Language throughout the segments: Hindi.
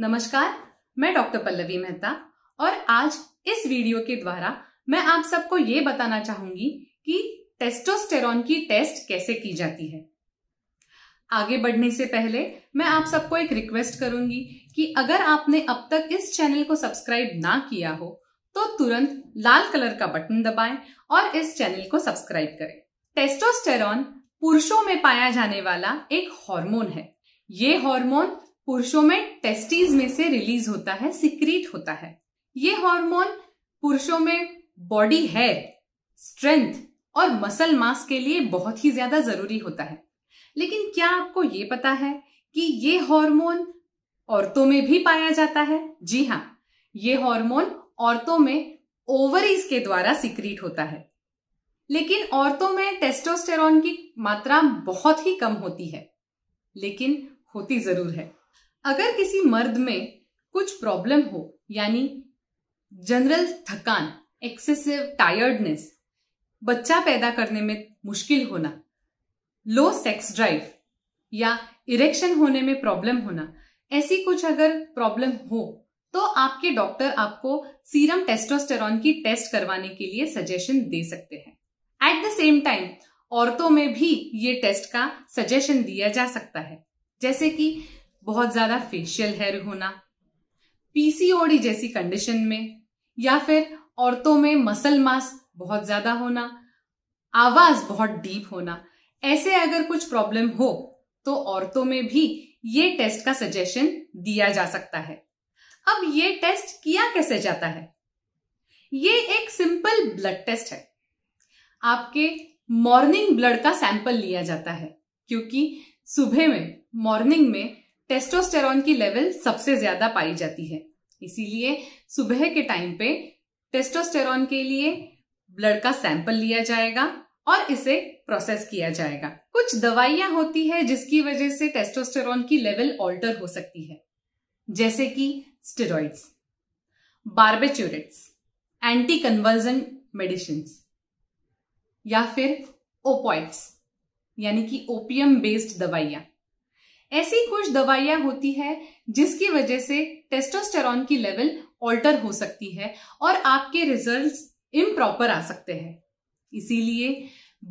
नमस्कार मैं डॉक्टर पल्लवी मेहता और आज इस वीडियो के द्वारा मैं आप सबको ये बताना चाहूंगी कि टेस्टोस्टेरॉन की टेस्ट कैसे की जाती है आगे बढ़ने से पहले मैं आप सबको एक रिक्वेस्ट करूंगी कि अगर आपने अब तक इस चैनल को सब्सक्राइब ना किया हो तो तुरंत लाल कलर का बटन दबाएं और इस चैनल को सब्सक्राइब करें टेस्टोस्टेरॉन पुरुषों में पाया जाने वाला एक हार्मोन है ये हार्मोन पुरुषों में टेस्टीज में से रिलीज होता है सिक्रीट होता है ये हार्मोन पुरुषों में बॉडी हेयर स्ट्रेंथ और मसल मास के लिए बहुत ही ज्यादा जरूरी होता है लेकिन क्या आपको ये पता है कि ये हार्मोन औरतों में भी पाया जाता है जी हाँ ये हार्मोन औरतों में ओवरीज के द्वारा सिक्रीट होता है लेकिन औरतों में टेस्टोस्टेरॉन की मात्रा बहुत ही कम होती है लेकिन होती जरूर है अगर किसी मर्द में कुछ प्रॉब्लम हो यानी जनरल थकान एक्सेसिव टायर्डनेस बच्चा पैदा करने में मुश्किल होना लो सेक्स ड्राइव या इरेक्शन होने में प्रॉब्लम होना ऐसी कुछ अगर प्रॉब्लम हो तो आपके डॉक्टर आपको सीरम टेस्टोस्टेरॉन की टेस्ट करवाने के लिए सजेशन दे सकते हैं एट द सेम टाइम औरतों में भी ये टेस्ट का सजेशन दिया जा सकता है जैसे कि बहुत ज्यादा फेशियल हेयर होना पीसीओडी जैसी कंडीशन में या फिर औरतों में मसल मास बहुत ज्यादा होना आवाज बहुत डीप होना ऐसे अगर कुछ प्रॉब्लम हो तो औरतों में भी ये टेस्ट का सजेशन दिया जा सकता है अब ये टेस्ट किया कैसे जाता है ये एक सिंपल ब्लड टेस्ट है आपके मॉर्निंग ब्लड का सैंपल लिया जाता है क्योंकि सुबह में मॉर्निंग में टेस्टोस्टेरॉन की लेवल सबसे ज्यादा पाई जाती है इसीलिए सुबह के टाइम पे टेस्टोस्टेरॉन के लिए ब्लड का सैंपल लिया जाएगा और इसे प्रोसेस किया जाएगा कुछ दवाइयां होती है जिसकी वजह से टेस्टोस्टेरॉन की लेवल ऑल्टर हो सकती है जैसे कि steroids barbiturates anti conversion medicine या फिर ओपॉइड्स यानी कि ओपियम बेस्ड दवाइयां ऐसी कुछ दवाइयां होती है जिसकी वजह से टेस्टोस्टेरॉन की लेवल ऑल्टर हो सकती है और आपके रिजल्ट्स इम्प्रॉपर आ सकते हैं इसीलिए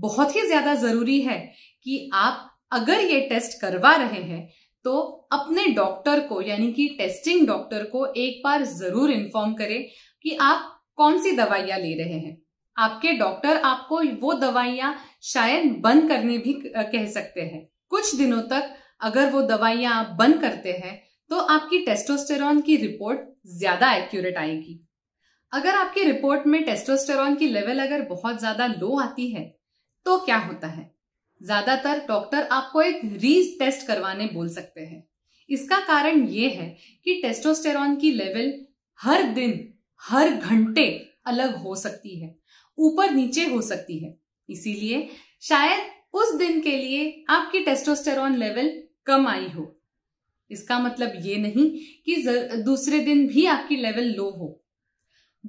बहुत ही ज्यादा जरूरी है कि आप अगर ये टेस्ट करवा रहे हैं तो अपने डॉक्टर को यानी कि टेस्टिंग डॉक्टर को एक बार जरूर इन्फॉर्म करें कि आप कौन सी दवाइयां ले रहे हैं आपके डॉक्टर आपको वो दवाइयां शायद बंद करने भी कह सकते हैं कुछ दिनों तक अगर वो दवाइयां आप बंद करते हैं तो आपकी टेस्टोस्टेरॉन की रिपोर्ट ज्यादा एक्यूरेट आएगी अगर आपकी रिपोर्ट में टेस्टोस्टेरॉन की लेवल अगर बहुत ज्यादा लो आती है तो क्या होता है ज्यादातर डॉक्टर आपको एक री टेस्ट करवाने बोल सकते हैं इसका कारण यह है कि टेस्टोस्टेरॉन की लेवल हर दिन हर घंटे अलग हो सकती है ऊपर नीचे हो सकती है इसीलिए शायद उस दिन के लिए आपकी टेस्टोस्टेरॉन लेवल कम आई हो इसका मतलब ये नहीं कि दूसरे दिन भी आपकी लेवल लो हो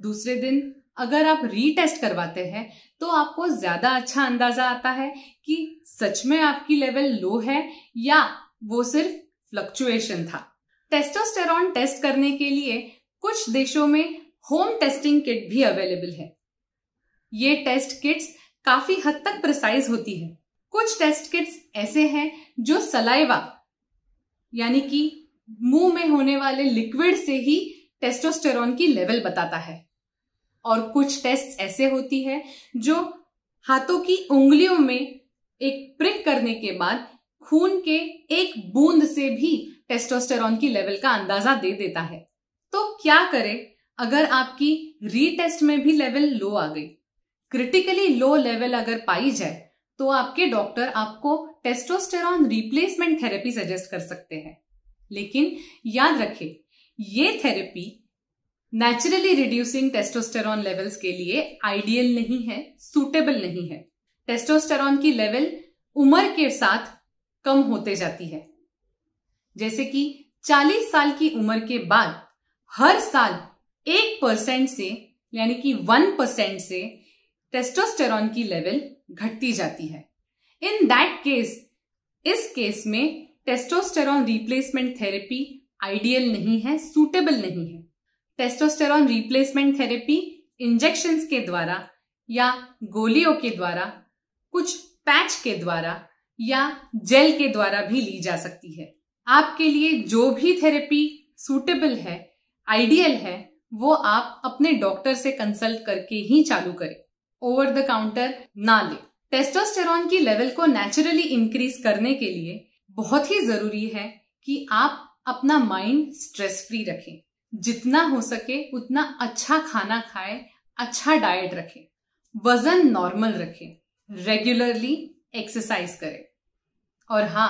दूसरे दिन अगर आप रीटेस्ट करवाते हैं तो आपको ज्यादा अच्छा अंदाजा आता है कि सच में आपकी लेवल लो है या वो सिर्फ फ्लक्चुएशन था टेस्टोस्टेरॉन टेस्ट करने के लिए कुछ देशों में होम टेस्टिंग किट भी अवेलेबल है ये टेस्ट किट्स काफी हद तक प्रिसाइज होती है कुछ टेस्ट किट्स ऐसे हैं जो सलाइवा यानी कि मुंह में होने वाले लिक्विड से ही टेस्टोस्टेरॉन की लेवल बताता है और कुछ टेस्ट ऐसे होती है जो हाथों की उंगलियों में एक प्रिक करने के बाद खून के एक बूंद से भी टेस्टोस्टेरॉन की लेवल का अंदाजा दे देता है तो क्या करें अगर आपकी रीटेस्ट में भी लेवल लो आ गई क्रिटिकली लो लेवल अगर पाई जाए तो आपके डॉक्टर आपको टेस्टोस्टेरॉन रिप्लेसमेंट थेरेपी सजेस्ट कर सकते हैं लेकिन याद रखें ये therapy naturally reducing testosterone levels के लिए आइडियल नहीं है सूटेबल नहीं है टेस्टोस्टेरॉन की लेवल उम्र के साथ कम होते जाती है जैसे कि 40 साल की उम्र के बाद हर साल एक परसेंट से यानी कि वन परसेंट से टेस्टोस्टेरॉन की लेवल घटती जाती है इन दैट केस इस केस में टेस्टोस्टेरॉन रिप्लेसमेंट थेरेपी आइडियल नहीं है सूटेबल नहीं है टेस्टोस्टेरॉन रिप्लेसमेंट थेरेपी इंजेक्शंस के द्वारा या गोलियों के द्वारा कुछ पैच के द्वारा या जेल के द्वारा भी ली जा सकती है आपके लिए जो भी थेरेपी सूटेबल है आइडियल है वो आप अपने डॉक्टर से कंसल्ट करके ही चालू करें ओवर द काउंटर ना ले टेस्टोस्टेरॉन की लेवल को नेचुरली इंक्रीज करने के लिए बहुत ही जरूरी है कि आप अपना माइंड स्ट्रेस फ्री रखें जितना हो सके उतना अच्छा खाना खाए अच्छा डाइट रखें वजन नॉर्मल रखें रेगुलरली एक्सरसाइज करें और हाँ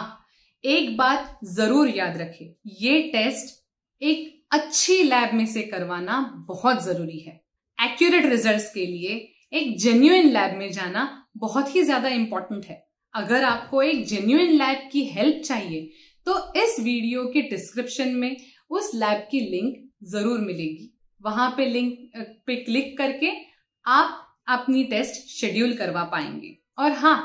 एक बात जरूर याद रखें ये टेस्ट एक अच्छी लैब में से करवाना बहुत जरूरी है एक्यूरेट रिजल्ट्स के लिए एक जेन्यून लैब में जाना बहुत ही ज्यादा इंपॉर्टेंट है अगर आपको एक जेन्यून लैब की हेल्प चाहिए तो इस वीडियो के डिस्क्रिप्शन में उस लैब की लिंक जरूर मिलेगी वहां पे लिंक पे क्लिक करके आप अपनी टेस्ट शेड्यूल करवा पाएंगे और हाँ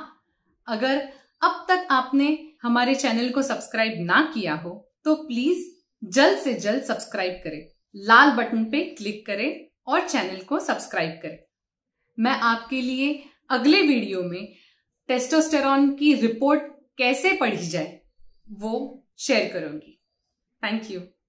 अगर अब तक आपने हमारे चैनल को सब्सक्राइब ना किया हो तो प्लीज जल्द से जल्द सब्सक्राइब करें लाल बटन पे क्लिक करें और चैनल को सब्सक्राइब करें मैं आपके लिए अगले वीडियो में टेस्टोस्टेरॉन की रिपोर्ट कैसे पढ़ी जाए वो शेयर करूंगी थैंक यू